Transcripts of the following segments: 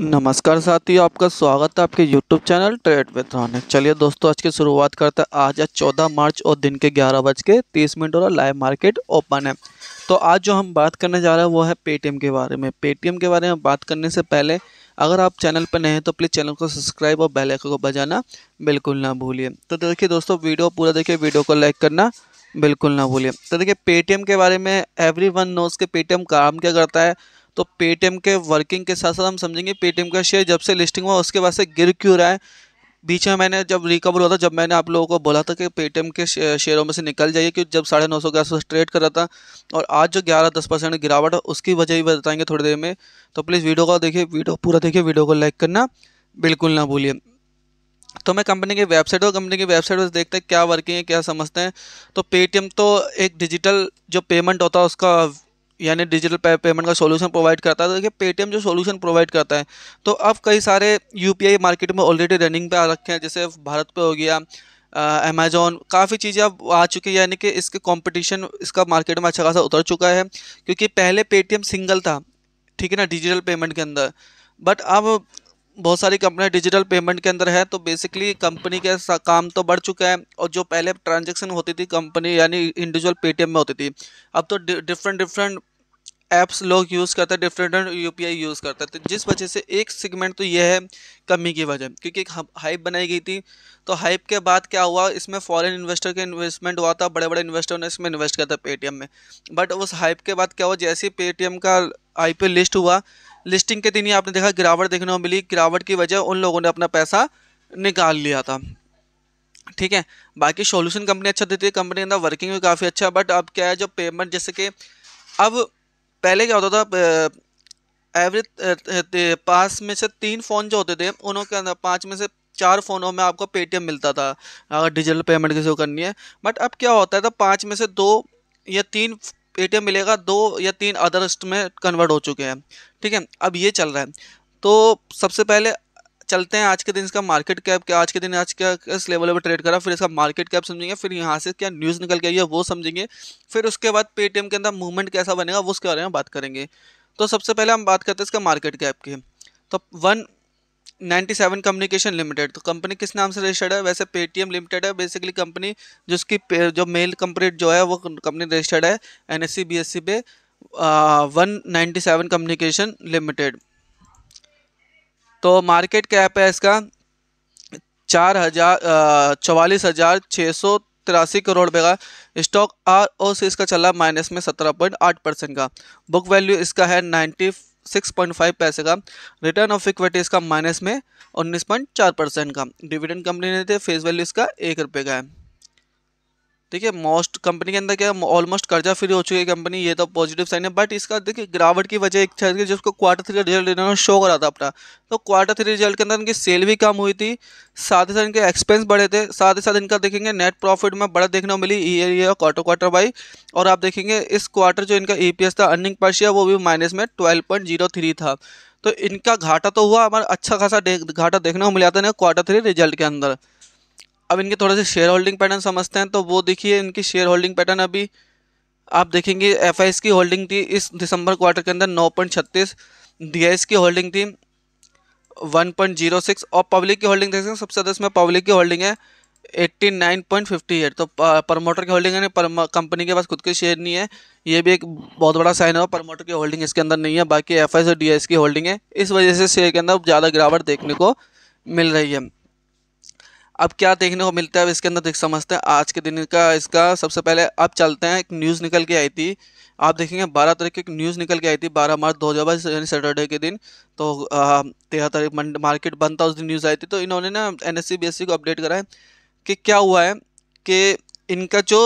नमस्कार साथियों आपका स्वागत है आपके YouTube channel trade with Ronik चलिए दोस्तों आज की शुरुआत करते हैं आज है चौदह मार्च और दिन के ग्यारह बज के तीस मिनट और लाइव मार्केट ओपन है तो आज जो हम बात करने जा रहे हैं वो है पेटीएम के बारे में पेटीएम के बारे में बात करने से पहले अगर आप चैनल पर नए हैं तो प्लीज़ चैनल को सब्सक्राइब और बेलैक को बजाना बिल्कुल ना भूलिए तो देखिए दोस्तों वीडियो पूरा देखिए वीडियो को लाइक करना बिल्कुल ना भूलिए तो देखिए पेटीएम के बारे में एवरी वन नोज के पेटीएम काम क्या करता है तो पेटीएम के वर्किंग के साथ साथ हम समझेंगे पेटीएम का शेयर जब से लिस्टिंग हुआ उसके बाद से गिर क्यों रहा है बीच में मैंने जब रिकवर हुआ था जब मैंने आप लोगों को बोला था कि पेटीएम के शेयरों में से निकल जाइए क्योंकि जब साढ़े नौ सौ ग्यारह सौ ट्रेड कर रहा था और आज जो ग्यारह दस परसेंट गिरावट है उसकी वजह भी बताएंगे थोड़ी देर में तो प्लीज़ वीडियो को देखिए वीडियो पूरा देखिए वीडियो को लाइक करना बिल्कुल ना भूलिए तो मैं कंपनी की वेबसाइट और कंपनी की वेबसाइट पर देखते हैं क्या वर्किंग है क्या समझते हैं तो पेटीएम तो एक डिजिटल जो पेमेंट होता है उसका यानी डिजिटल पे, पेमेंट का सोल्यूशन प्रोवाइड करता है तो देखिए पेटीएम जो सोल्यूशन प्रोवाइड करता है तो अब कई सारे यू मार्केट में ऑलरेडी रनिंग पे आ रखे हैं जैसे भारत पे हो गया अमेजोन काफ़ी चीज़ें अब आ चुकी है यानी कि इसके कंपटीशन इसका मार्केट में अच्छा खासा उतर चुका है क्योंकि पहले पेटीएम सिंगल था ठीक है ना डिजिटल पेमेंट के अंदर बट अब बहुत सारी कंपनियां डिजिटल पेमेंट के अंदर है तो बेसिकली कंपनी के काम तो बढ़ चुका है और जो पहले ट्रांजैक्शन होती थी कंपनी यानी इंडिविजुअल पेटीएम में होती थी अब तो डिफरेंट डिफरेंट ऐप्स लोग यूज़ करते हैं डिफरेंट डिफरेंट यू यूज़ करते हैं तो जिस वजह से एक सेगमेंट तो यह है कमी की वजह क्योंकि एक हाइप बनाई गई थी तो हाइप के बाद क्या हुआ इसमें फॉरेन इन्वेस्टर के इन्वेस्टमेंट हुआ था बड़े बड़े इन्वेस्टर ने इसमें इन्वेस्ट किया था पेटीएम में बट उस हाइप के बाद क्या हुआ जैसे ही पेटीएम का आई लिस्ट हुआ लिस्टिंग के दिन ही आपने देखा गिरावट देखने को मिली गिरावट की वजह उन लोगों ने अपना पैसा निकाल लिया था ठीक है बाकी सॉल्यूशन कंपनी अच्छा देती है कंपनी के अंदर वर्किंग भी काफ़ी अच्छा बट अब क्या है जो पेमेंट जैसे कि अब पहले क्या होता था एवरी पास में से तीन फ़ोन जो होते थे उनके अंदर पाँच में से चार फ़ोनों में आपको पेटीएम मिलता था अगर डिजिटल पेमेंट किसी को करनी है बट अब क्या होता है तो पाँच में से दो या तीन पेटीएम मिलेगा दो या तीन अदर्स में कन्वर्ट हो चुके हैं ठीक है अब ये चल रहा है तो सबसे पहले चलते हैं आज के दिन इसका मार्केट कैप क्या आज के दिन आज क्या इस लेवल पर ट्रेड करा फिर इसका मार्केट कैप समझेंगे फिर यहाँ से क्या न्यूज़ निकल के आई है वो समझेंगे फिर उसके बाद पेटीएम के अंदर मूवमेंट कैसा बनेगा वो उसके बारे में बात करेंगे तो सबसे पहले हम बात करते हैं इसका मार्केट कैप की तो one ninety seven communication limited तो कंपनी किस नाम से रजिस्टर्ड है वैसे पेटीएम लिमिटेड है बेसिकली कंपनी जिसकी जो मेल कंपनी जो है वो कंपनी रजिस्टर्ड है N S C C B S पे one ninety seven communication limited तो मार्केट कैप है इसका चार हज़ार चवालीस हज़ार छः सौ तिरासी करोड़ रुपये का स्टॉक आर ओ सी इसका चला माइनस में सत्रह पॉइंट आठ परसेंट का बुक वैल्यू इसका है नाइन्टी सिक्स पॉइंट फाइव पैसे का रिटर्न ऑफ इक्विटी इसका माइनस में उन्नीस पॉइंट चार परसेंट का डिविडेंड कंपनी ने थे फेस वैल्यू इसका एक रुपये का है देखिए मोस्ट कंपनी के अंदर क्या ऑलमोस्ट कर्जा फ्री हो चुकी है कंपनी ये तो पॉजिटिव साइन है बट इसका देखिए गिरावट की वजह एक था जिसको क्वार्टर थ्री रिजल्ट इन्होंने शो करा था अपना तो क्वार्टर थ्री रिजल्ट के अंदर इनकी सेल भी कम हुई थी साथ ही साथ इनके एक्सपेंस बढ़े थे साथ ही साथ इनका देखेंगे नेट प्रॉफिट में बड़ा देखने को मिली year year quarter quarter by और आप देखेंगे इस क्वार्टर जो इनका ई e था अर्निंग पर शेयर वो भी माइनस में ट्वेल्व था तो इनका घाटा तो हुआ हमारा अच्छा खासा घाटा देखने को मिला था ना क्वार्टर थ्री रिजल्ट के अंदर अब इनके थोड़े से शेयर होल्डिंग पैटर्न समझते हैं तो वो देखिए इनकी शेयर होल्डिंग पैटर्न अभी आप देखेंगे एफ की होल्डिंग थी इस दिसंबर क्वार्टर के अंदर नौ पॉइंट छत्तीस डी की होल्डिंग थी वन पॉइंट जीरो सिक्स और पब्लिक की होल्डिंग देखेंगे सबसे ज़्यादा इसमें पब्लिक की होल्डिंग है eighty nine point fifty eight तो प्रमोटर की होल्डिंग है कंपनी के पास खुद के शेयर नहीं है ये भी एक बहुत बड़ा साइन है प्रमोटर की होल्डिंग इसके अंदर नहीं है बाकी एफ और डी की होल्डिंग है इस वजह से शेयर के अंदर ज़्यादा गिरावट देखने को मिल रही है अब क्या देखने को मिलता है अब इसके अंदर देख समझते हैं आज के दिन का इसका सबसे पहले अब चलते हैं एक न्यूज़ निकल के आई थी आप देखेंगे बारह तारीख की न्यूज़ निकल के आई थी बारह मार्च दो हज़ार बाईस यानी सैटरडे के दिन तो तेरह तारीख मार्केट बंद था उस दिन न्यूज़ आई थी तो इन्होंने ना एन एस e, e को अपडेट करा है कि क्या हुआ है कि इनका जो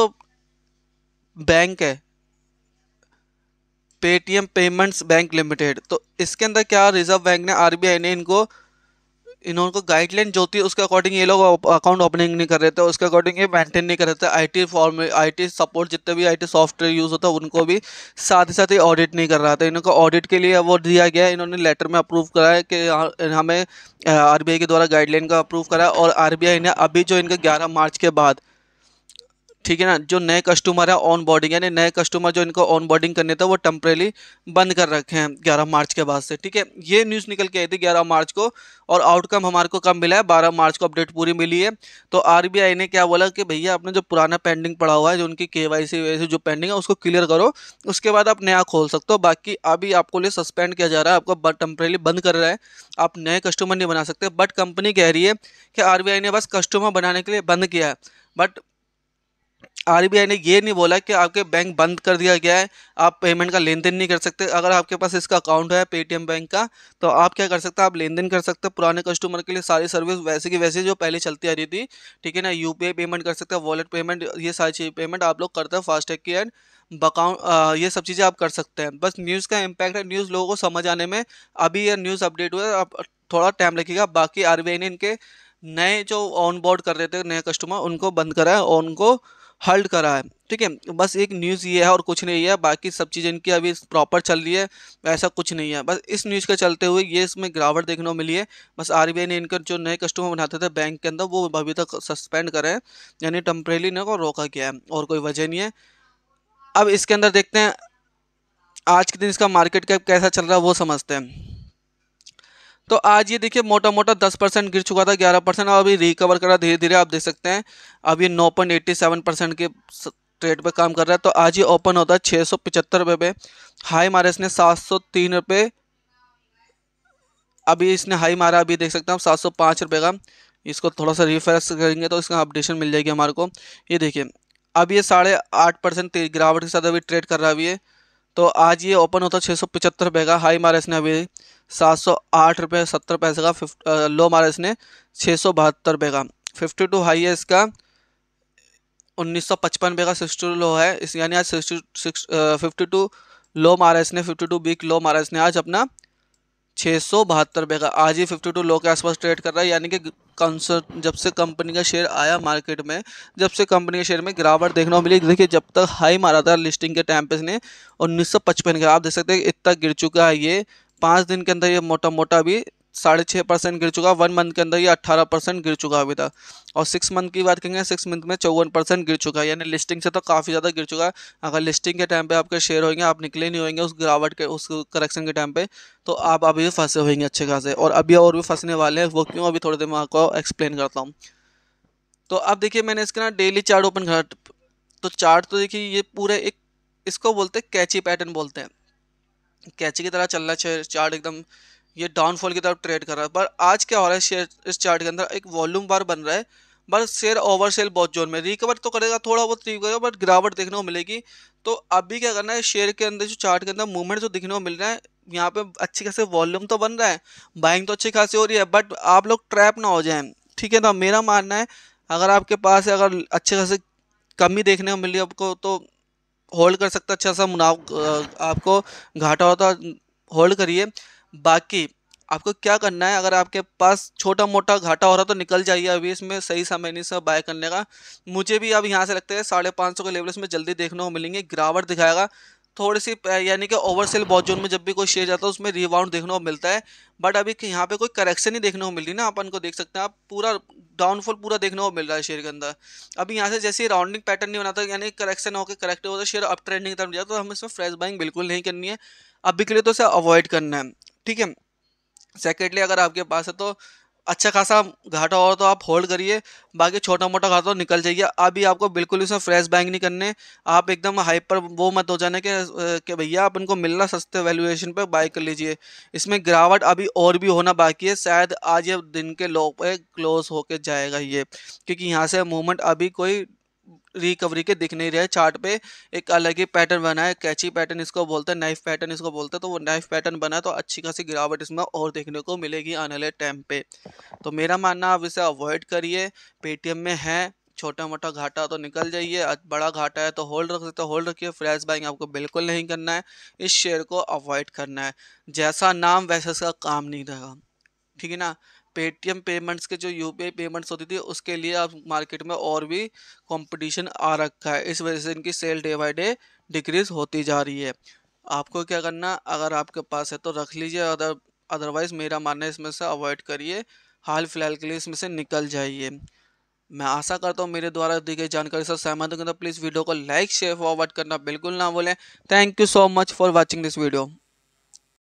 बैंक है पेटीएम पेमेंट्स बैंक लिमिटेड तो इसके अंदर क्या रिजर्व बैंक ने आरबीआई ने इनको इन्हों को गाइडलाइन जो होती है उसके अकॉर्डिंग ये लोग अकाउंट ओपनिंग नहीं कर रहे थे उसके अकॉर्डिंग ये मेंटेन नहीं कर रहे थे आईटी फॉर्म आईटी सपोर्ट जितने भी आईटी सॉफ्टवेयर यूज़ होता है उनको भी साथ ही साथ ही ऑडिट नहीं कर रहा था इनको ऑडिट के लिए वो दिया गया इन्होंने लेटर में अप्रूव कराया कि हाँ, हमें आर के द्वारा गाइडलाइन का अप्रूव कराया और आर ने अभी जो इनका ग्यारह मार्च के बाद ठीक है ना जो नए कस्टमर है ऑन बोर्डिंग यानी नए कस्टमर जो इनको ऑन बोर्डिंग करने थे वो टेम्परेली बंद कर रखे हैं ग्यारह मार्च के बाद से ठीक है ये न्यूज़ निकल के आई थी ग्यारह मार्च को और आउटकम हमारे को कब मिला है बारह मार्च को अपडेट पूरी मिली है तो आर ने क्या बोला कि भैया आपने जो पुराना पेंडिंग पड़ा हुआ है जो उनकी के वाई सी जो पेंडिंग है उसको क्लियर करो उसके बाद आप नया खोल सकते हो बाकी अभी आपको लिए सस्पेंड किया जा रहा है आपको टेम्परेली बंद कर रहा है आप नए कस्टमर नहीं बना सकते बट कंपनी कह रही है कि आर ने बस कस्टमर बनाने के लिए बंद किया है बट आरबीआई ने ये नहीं बोला कि आपके बैंक बंद कर दिया गया है आप पेमेंट का लेन देन नहीं कर सकते अगर आपके पास इसका अकाउंट है पेटीएम बैंक का तो आप क्या कर सकते हैं आप लेन देन कर सकते हैं पुराने कस्टमर के लिए सारी सर्विस वैसे की वैसे जो पहले चलती आ रही थी ठीक है ना यू पेमेंट कर सकते हैं वॉलेट पेमेंट ये सारी चीज़ पेमेंट आप लोग करते हैं फास्टैग की एंड बकाउंट ये सब चीज़ें आप कर सकते हैं बस न्यूज़ का इम्पैक्ट है न्यूज़ लोगों को समझ आने में अभी यह न्यूज़ अपडेट हुआ आप थोड़ा टाइम लगेगा बाकी आर ने इनके नए जो ऑन बोर्ड कर रहे थे नए कस्टमर उनको बंद करा है और उनको हल्ट करा है ठीक है बस एक न्यूज़ ये है और कुछ नहीं है बाकी सब चीज़ें इनकी अभी प्रॉपर चल रही है ऐसा कुछ नहीं है बस इस न्यूज़ के चलते हुए ये इसमें गिरावट देखने को मिली है बस आर ने इनका जो नए कस्टमर बनाते थे बैंक के अंदर वो अभी तक सस्पेंड करे हैं यानी टम्परेली इनको रोका गया है और कोई वजह नहीं है अब इसके अंदर देखते हैं आज के दिन इसका मार्केट कैप कैसा चल रहा है वो समझते हैं तो आज ये देखिए मोटा मोटा दस परसेंट गिर चुका था ग्यारह परसेंट और अभी रिकवर कर रहा धीरे धीरे आप देख सकते हैं अब ये नौ पॉइंट एट्टी सेवन परसेंट के ट्रेड पे काम कर रहा है तो आज ये ओपन होता है छः सौ पचहत्तर रुपये पे हाई मारे इसने सात सौ तीन रुपये अभी इसने हाई मारा अभी देख सकते हैं सात सौ पाँच रुपये का इसको थोड़ा सा रिफ्रेश करेंगे तो इसका अपडेशन मिल जाएगी हमारे को ये देखिए अब ये साढ़े आठ परसेंट गिरावट के साथ अभी ट्रेड कर रहा है अभी ये तो आज ये ओपन होता है छः सौ पचहत्तर रुपये का हाई मारा इसने अभी सात सौ आठ रुपये सत्तर पैसे का लो मारा इसने छः सौ बहत्तर रुपये का फिफ्टी टू हाई है इसका उन्नीस सौ पचपन रुपये का सिक्सटी टू लो है इस यानी आज sixty six fifty two low मारा इसने फिफ्टी टू बीक लो मारा इसने आज अपना छः सौ बहत्तर रुपये का आज ही फिफ्टी टू लो के आसपास ट्रेड कर रहा है यानी कि कंसर्ट जब से कंपनी का शेयर आया मार्केट में जब से कंपनी के शेयर में गिरावट देखने को मिली देखिए जब तक हाई मारा था लिस्टिंग के टाइम पे इसने उन्नीस सौ पचपन का आप देख सकते हैं इतना गिर चुका है ये पाँच दिन के अंदर ये मोटा मोटा अभी साढ़े छः परसेंट गिर चुका वन मंथ के अंदर ये अट्ठारह परसेंट गिर चुका अभी तक और सिक्स मंथ की बात करेंगे सिक्स मंथ में चौवन परसेंट गिर चुका है यानी लिस्टिंग से तो काफ़ी ज़्यादा गिर चुका है अगर लिस्टिंग के टाइम पे आपके शेयर होंगे आप निकले नहीं होंगे उस गिरावट के उस करेक्शन के टाइम पर तो आप अभी फंसे होंगे अच्छे खासे और अभी और भी फंसने वाले हैं वो क्यों अभी थोड़ी देर में आपको एक्सप्लेन करता हूँ तो अब देखिए मैंने इसके ना डेली चार्ट ओपन करा तो चार्ट तो देखिए ये पूरे एक इसको बोलते हैं कैची पैटर्न बोलते हैं कैची की तरह चल रहा है चार्ट एकदम ये डाउनफॉल की तरफ ट्रेड कर रहा है पर आज क्या हो रहा है शेयर इस चार्ट के अंदर एक वॉल्यूम बार बन रहा है बट शेयर ओवर सेल बहुत जोन में रिकवर तो करेगा थोड़ा बहुत रिकवर बट गिरावट देखने को मिलेगी तो अभी क्या करना है शेयर के अंदर जो चार्ट के अंदर मूवमेंट जो दिखने को मिल रहा है यहाँ पे अच्छे खासे वॉल्यूम तो बन रहा है बाइंग तो अच्छी खासी हो रही है बट आप लोग ट्रैप ना हो जाए ठीक है ना तो मेरा मानना है अगर आपके पास अगर अच्छे खासे कमी देखने को मिली आपको तो होल्ड कर सकता अच्छा सा मुनाफ आपको घाटा होता तो होल्ड करिए बाकी आपको क्या करना है अगर आपके पास छोटा मोटा घाटा हो रहा तो निकल जाइए अभी इसमें सही समय नहीं सब बाय करने का मुझे भी अब यहाँ से लगता है साढ़े पाँच सौ के लेवल इसमें जल्दी देखने को मिलेंगे गिरावट दिखाएगा थोड़ी सी यानी कि ओवरसेल बहुत जोन में जब भी कोई शेयर जाता है उसमें रिबाउंड देखने को मिलता है बट अभी यहाँ पे कोई करेक्शन ही देखने को मिल रही ना अपन को देख सकते हैं आप पूरा डाउनफॉल पूरा देखने को मिल रहा है शेयर के अंदर अभी यहाँ से जैसे ही राउंडिंग पैटर्न नहीं बनाता यानी करेक्शन होकर करेक्ट होता है शेयर अप ट्रेंडिंग तरफ जाता तो हम इसमें फ्रेश बाइंग बिल्कुल नहीं करनी है अभी के लिए तो इसे अवॉइड करना है ठीक है सेकेंडली अगर आपके पास है तो अच्छा खासा घाटा हो तो आप होल्ड करिए बाकी छोटा मोटा घाटा तो निकल जाइए अभी आपको बिल्कुल इसमें फ्रेश बैंक नहीं करने आप एकदम हाइपर वो मत हो जाने के, के भैया आप इनको मिलना सस्ते वैल्यूएशन पर बाय कर लीजिए इसमें गिरावट अभी और भी होना बाकी है शायद आज ये दिन के लो पे क्लोज होके जाएगा ये क्योंकि यहाँ से मूवमेंट अभी कोई रिकवरी के दिख नहीं रहा है चार्ट पे एक अलग ही पैटर्न बना है कैची पैटर्न इसको बोलते हैं नाइफ पैटर्न इसको बोलते हैं तो वो नाइफ पैटर्न बना तो अच्छी खासी गिरावट इसमें और देखने को मिलेगी आने वाले टाइम पे तो मेरा मानना आप इसे अवॉइड करिए पेटीएम में है छोटा मोटा घाटा तो निकल जाइए बड़ा घाटा है तो होल्ड रख सकते तो होल्ड रखिए फ्रेश बाइंग आपको बिल्कुल नहीं करना है इस शेयर को अवॉइड करना है जैसा नाम वैसा इसका काम नहीं रहेगा ठीक है ना पेटीएम पेमेंट्स के जो आई पेमेंट्स होती थी उसके लिए अब मार्केट में और भी कंपटीशन आ रखा है इस वजह से इनकी sale day by day decrease होती जा रही है आपको क्या करना अगर आपके पास है तो रख लीजिए अदर अदरवाइज़ मेरा मानना है इसमें से अवॉइड करिए हाल फिलहाल के लिए इसमें से निकल जाइए मैं आशा करता हूँ मेरे द्वारा दी गई जानकारी से सहमत होंगे तो प्लीज़ वीडियो को लाइक शेयर फॉरवर्ड करना बिल्कुल ना भूलें thank you so much for watching this video